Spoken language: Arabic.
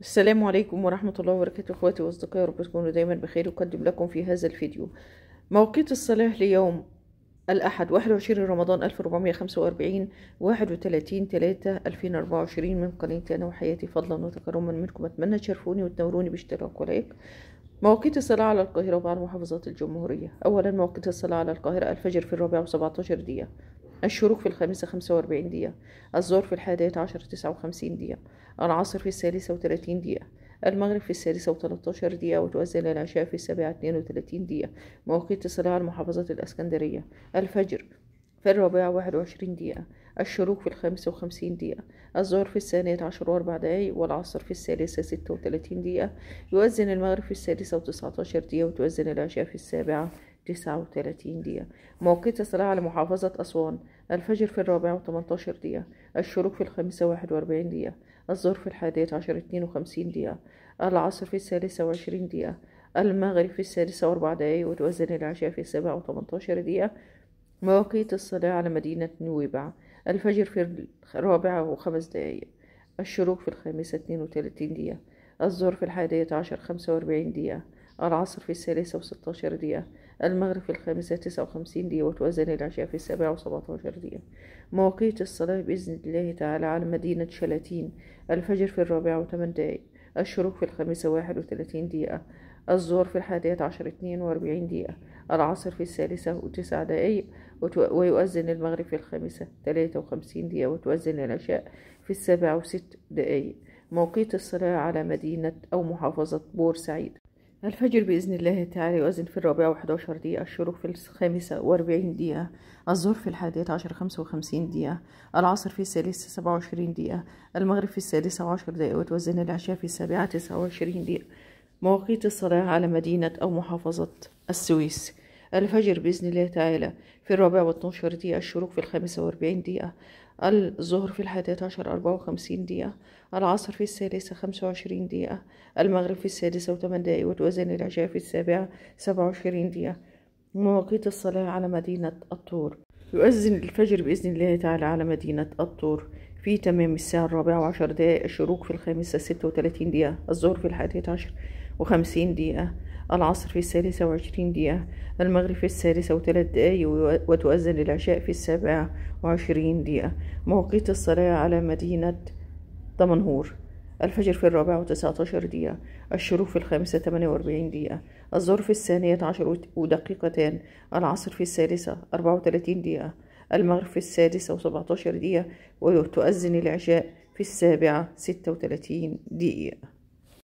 السلام عليكم ورحمة الله وبركاته اخواتي واصدقائي رب تكونوا دايما بخير اقدم لكم في هذا الفيديو موقيت الصلاة ليوم الأحد 21 رمضان 1445 31 3 2024 من قناة أنا وحياتي فضلا وتكرما منكم أتمنى تشرفوني وتنوروني باشتراك ولايك مواقيت الصلاة على القاهرة وبعض محافظات الجمهورية أولا مواقيت الصلاة على القاهرة الفجر في الرابعة وسبعتاشر دقيقة الشروق في الخامسة خمسة وأربعين دقيقة الظهر في الحادية عشر تسعة وخمسين دقيقة العصر في الثالثة وثلاثين دقيقة المغرب في السادسة وتلتاشر دقيقة وتؤذن العشاء في السابعة اتنين وتلاتين دقيقة مواقيت صلاة محافظة الإسكندرية الفجر في الرابعة واحد وعشرين دقيقة الشروق في الخامسة وخمسين دقيقة الظهر في الثانية عشر وأربع دقايق والعصر في الثالثة ستة وتلاتين دقيقة يؤذن المغرب في السادسة وتسعتاشر دقيقة وتؤذن العشاء في السابعة تسعة وثلاثين دقيقة موقع الصلاة على محافظة أسوان الفجر في الرابعة وثمانتاشر دقيقة الشروق في الخامسة واحد وأربعين دقيقة الظهر في الحادية عشر اتنين وخمسين دقيقة العصر في الثالثة وعشرين دقيقة المغرب في السادسة وأربع دقايق وتوزن العشاء في السابعة وثمانتاشر دقيقة مواقيت الصلاة على مدينة نويبع الفجر في الرابعة وخمس دقايق الشروق في الخامسة اتنين وتلاتين دقيقة الظهر في الحادية عشر خمسة وأربعين دقيقة العصر في الثالثة وستاشر دقيقة المغرب في الخامسة تسعة وخمسين دقيقة وتوازن العشاء في السابعة وسبعة عشر دقيقة مواقيت الصلاة بإذن الله تعالى على مدينة شلاتين الفجر في الرابعة وثمان دقايق الشروق في الخامسة واحد وثلاثين دقيقة الظهر في الحادية عشر اتنين وأربعين دقيقة العصر في الثالثة وتسع دقايق ويؤذن المغرب في الخامسة تلاتة وخمسين دقيقة وتؤذن العشاء في السابعة وست دقايق موقيت الصلاة على مدينة أو محافظة بورسعيد الفجر بإذن الله تعالى يؤذن في الرابعة وحداشر دقيقة الشروق في الخامسة وأربعين دقيقة الظهر في الحادية عشر خمسة وخمسين دقيقة العصر في الثالثة سبعة وعشرين دقيقة المغرب في السادسة عشر دقيقة وتوزن العشاء في السابعة تسعة وعشرين دقيقة مواقيت الصلاة على مدينة أو محافظة السويس الفجر بإذن الله تعالى في الرابعة والاتناشر دقيقة الشروق في الخامسة وأربعين دقيقة الظهر في الحادية عشر أربعة وخمسين دقيقة العصر في الثالثة خمسة وعشرين دقيقة المغرب في السادسة وثمان دقايق وتوازن العشاء في السابعة سبعة وعشرين دقيقة مواقيت الصلاة على مدينة الطور يؤذن الفجر بإذن الله تعالى على مدينة الطور في تمام الساعة الرابعة وعشر دقائق الشروق في الخامسة ستة وثلاثين دقيقة الظهر في الحادية عشر وخمسين دقيقة العصر في الثالثة وعشرين دقيقة المغرب في الثالثة وثلاث دقايق وتؤذن العشاء في السابعة وعشرين دقيقة مواقيت الصلاة على مدينة دمنهور الفجر في الرابعة وتسعة عشر دقيقة الشروق في الخامسة ثمانية وأربعين دقيقة الظهر في الثانية عشر ودقيقتان العصر في الثالثة أربعة وثلاثين دقيقة المغرب في السادسة عشر دقيقة وتؤذن العشاء في السابعة ستة وثلاثين دقيقة